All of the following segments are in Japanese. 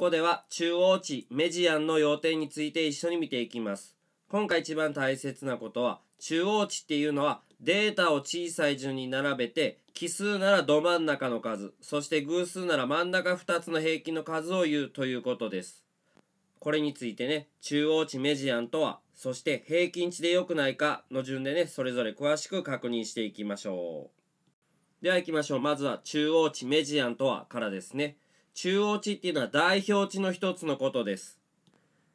ここでは中央値メジアンの要点について一緒に見ていきます。今回一番大切なことは中央値っていうのはデータを小さい順に並べて奇数ならど真ん中の数そして偶数なら真ん中2つの平均の数を言うということです。これについてね中央値メジアンとはそして平均値で良くないかの順でねそれぞれ詳しく確認していきましょう。では行きましょう。まずは中央値メジアンとはからですね。中央値っていうのは代表値の一つのことです。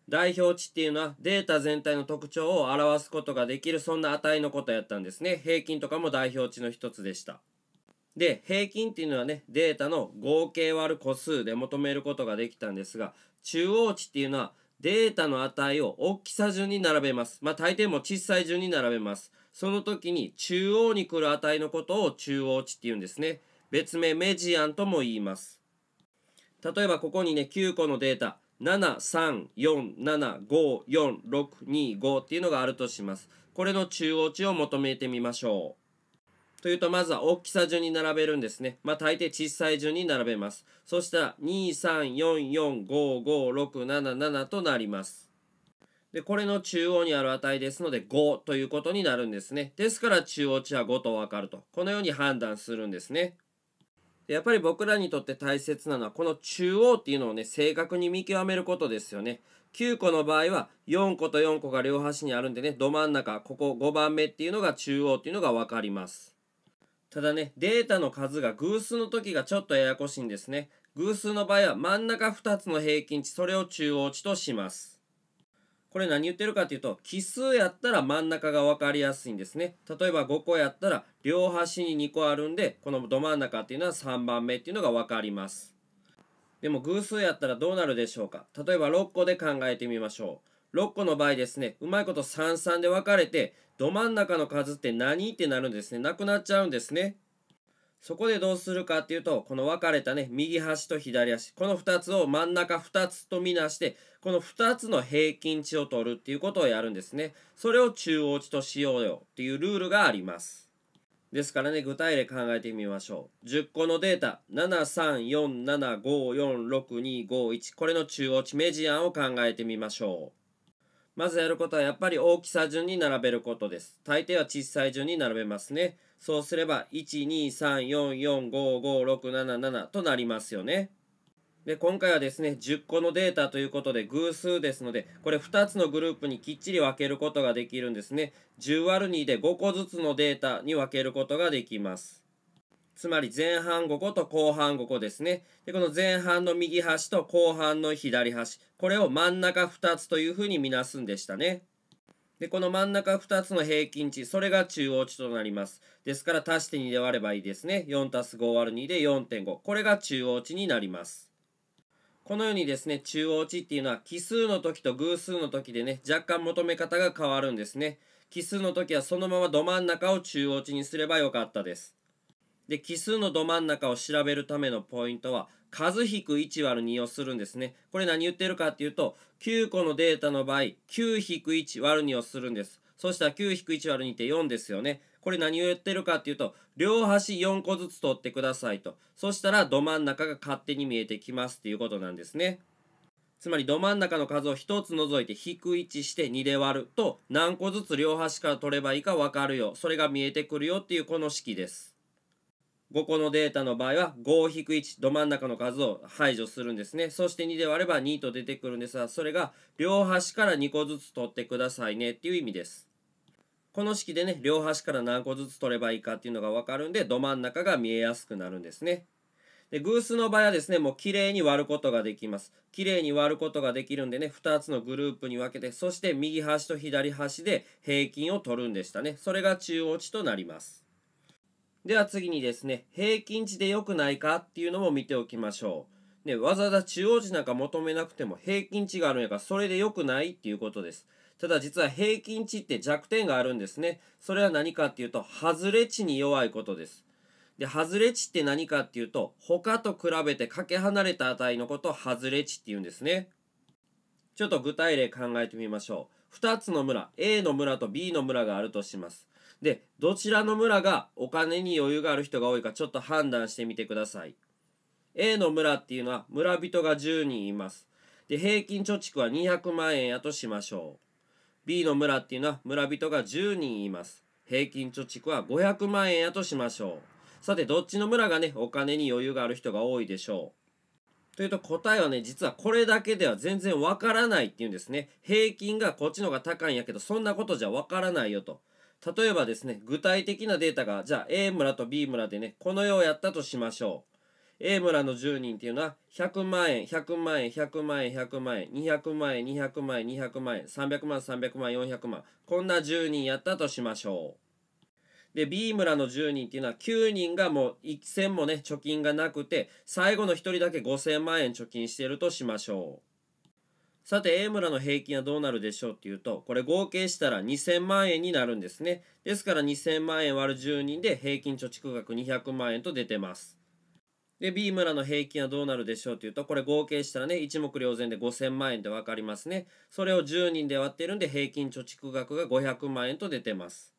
代表値っていうのはデータ全体の特徴を表すことができるそんな値のことやったんですね。平均とかも代表値の一つでした。で、平均っていうのはね、データの合計割る個数で求めることができたんですが、中央値っていうのはデータの値を大きさ順に並べます。まあ大抵も小さい順に並べます。その時に中央に来る値のことを中央値っていうんですね。別名メジアンとも言います。例えばここにね9個のデータ734754625っていうのがあるとしますこれの中央値を求めてみましょうというとまずは大きさ順に並べるんですねまあ大抵小さい順に並べますそしたら234455677となりますでこれの中央にある値ですので5ということになるんですねですから中央値は5と分かるとこのように判断するんですねやっぱり僕らにとって大切なのはこの中央っていうのをね正確に見極めることですよね9個の場合は4個と4個が両端にあるんでねど真ん中ここ5番目っていうのが中央っていうのが分かりますただねデータの数が偶数の時がちょっとややこしいんですね偶数の場合は真ん中2つの平均値それを中央値としますこれ何言ってるかっていうと奇数やったら真ん中が分かりやすいんですね例えば5個やったら両端に2個あるんでこのど真ん中っていうのは3番目っていうのが分かりますでも偶数やったらどうなるでしょうか例えば6個で考えてみましょう6個の場合ですねうまいこと33で分かれてど真ん中の数って何ってなるんですねなくなっちゃうんですねそこでどうするかっていうと、この分かれたね、右端と左端、この2つを真ん中2つとみなして、この2つの平均値を取るっていうことをやるんですね。それを中央値としようよっていうルールがあります。ですからね、具体例考えてみましょう。10個のデータ、734754625これの中央値、メジアンを考えてみましょう。まずやることはやっぱり大きさ順に並べることです。大抵は小さい順に並べますね。そうすれば、12344556777となりますよね。で、今回はですね、10個のデータということで偶数ですので、これ2つのグループにきっちり分けることができるんですね。10÷2 で5個ずつのデータに分けることができます。つまり前半5個と後半5個ですね。で、この前半の右端と後半の左端。これを真ん中2つというふうにみなすんでしたね。で、この真ん中2つの平均値、それが中央値となります。ですから足して2で割ればいいですね。4たす5割る2で4.5。これが中央値になります。このようにですね、中央値っていうのは奇数の時と偶数の時でね、若干求め方が変わるんですね。奇数の時はそのままど真ん中を中央値にすればよかったです。で、奇数のど真ん中を調べるためのポイントは、数引く1割る2をするんですね。これ何言ってるかっていうと、9個のデータの場合、9引く1割る2をするんです。そしたら9引く1割る2って4ですよね。これ何を言ってるかっていうと、両端4個ずつ取ってくださいと。そしたらど真ん中が勝手に見えてきますっていうことなんですね。つまりど真ん中の数を1つ除いて引く1して2で割ると何個ずつ両端から取ればいいか分かるよ。それが見えてくるよっていうこの式です。5個のデータの場合は5-1ど真ん中の数を排除するんですねそして2で割れば2と出てくるんですがそれが両端から2個ずつ取ってくださいねっていう意味ですこの式でね両端から何個ずつ取ればいいかっていうのが分かるんでど真ん中が見えやすくなるんですねで偶数の場合はですねもう綺麗に割ることができます綺麗に割ることができるんでね2つのグループに分けてそして右端と左端で平均を取るんでしたねそれが中央値となりますでは次にですね、平均値で良くないかっていうのも見ておきましょう。ね、わざわざ中央値なんか求めなくても平均値があるんやからそれで良くないっていうことです。ただ実は平均値って弱点があるんですね。それは何かっていうと、外れ値に弱いことです。で、外れ値って何かっていうと、他と比べてかけ離れた値のことを外れ値って言うんですね。ちょっと具体例考えてみましょう。2つの村、A の村と B の村があるとします。で、どちらの村がお金に余裕がある人が多いかちょっと判断してみてください。A の村っていうのは村人が10人います。で、平均貯蓄は200万円やとしましょう。B の村っていうのは村人が10人います。平均貯蓄は500万円やとしましょう。さて、どっちの村がね、お金に余裕がある人が多いでしょうというと答えはね、実はこれだけでは全然わからないっていうんですね。平均がこっちの方が高いんやけど、そんなことじゃわからないよと。例えばですね、具体的なデータが、じゃあ A 村と B 村でね、この世をやったとしましょう。A 村の10人っていうのは、100万円、100万円、100万円、100万円、200万円、200万円、200万円、300万、300万、400万。こんな10人やったとしましょう。で、B 村の10人っていうのは、9人がもう1 0もね、貯金がなくて、最後の1人だけ5000万円貯金してるとしましょう。さて A 村の平均はどうなるでしょうっていうとこれ合計したら2000万円になるんですねですから2000万円割る10人で平均貯蓄額200万円と出てますで B 村の平均はどうなるでしょうっていうとこれ合計したらね一目瞭然で5000万円で分かりますねそれを10人で割ってるんで平均貯蓄額が500万円と出てます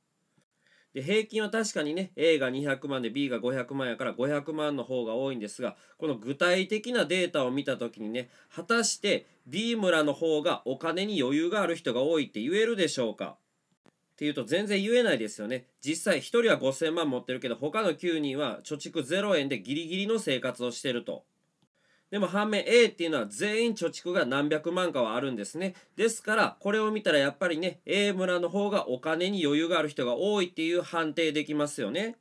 で平均は確かにね A が200万で B が500万やから500万の方が多いんですがこの具体的なデータを見た時にね果たして B 村の方がお金に余裕がある人が多いって言えるでしょうかっていうと全然言えないですよね。実際1人は5000万持ってるけど他の9人は貯蓄0円でギリギリの生活をしてると。でも反面 A っていうのは全員貯蓄が何百万かはあるんですね。ですからこれを見たらやっぱりね A 村の方がお金に余裕がある人が多いっていう判定できますよね。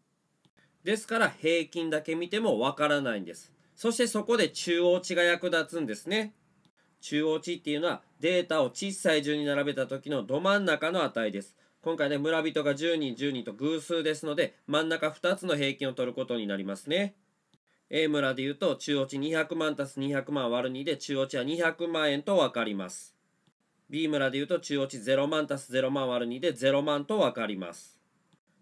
ですから平均だけ見てもわからないんです。そしてそこで中央値が役立つんですね。中央値っていうのはデータを小さい順に並べた時のど真ん中の値です。今回ね村人が10人10人と偶数ですので真ん中2つの平均を取ることになりますね。A 村で言うと中央値200万足す200万割る2で中央値は200万円と分かります。B 村で言うと中央値0万足す0万割る2で0万と分かります。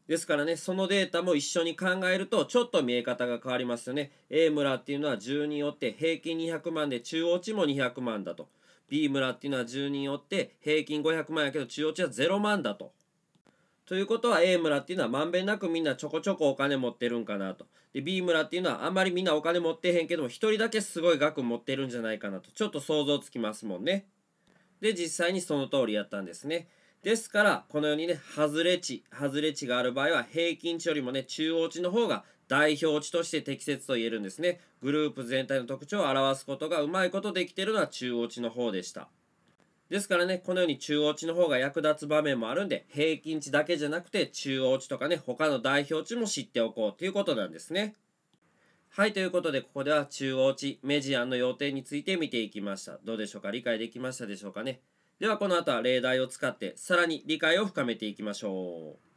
ですからね、そのデータも一緒に考えるとちょっと見え方が変わりますよね。A 村っていうのは10人おって平均200万で中央値も200万だと。B 村っていうのは10人おって平均500万やけど中央値は0万だと。ということは A 村っていうのはまんべんなくみんなちょこちょこお金持ってるんかなと。で B 村っていうのはあんまりみんなお金持ってへんけども1人だけすごい額持ってるんじゃないかなとちょっと想像つきますもんね。で実際にその通りやったんですね。ですからこのようにね外れ値外れ値がある場合は平均値よりもね中央値の方が代表値として適切と言えるんですね。グループ全体の特徴を表すことがうまいことできてるのは中央値の方でした。ですからね、このように中央値の方が役立つ場面もあるんで、平均値だけじゃなくて中央値とかね、他の代表値も知っておこうということなんですね。はい、ということで、ここでは中央値、メジアンの要点について見ていきました。どうでしょうか理解できましたでしょうかねでは、この後は例題を使って、さらに理解を深めていきましょう。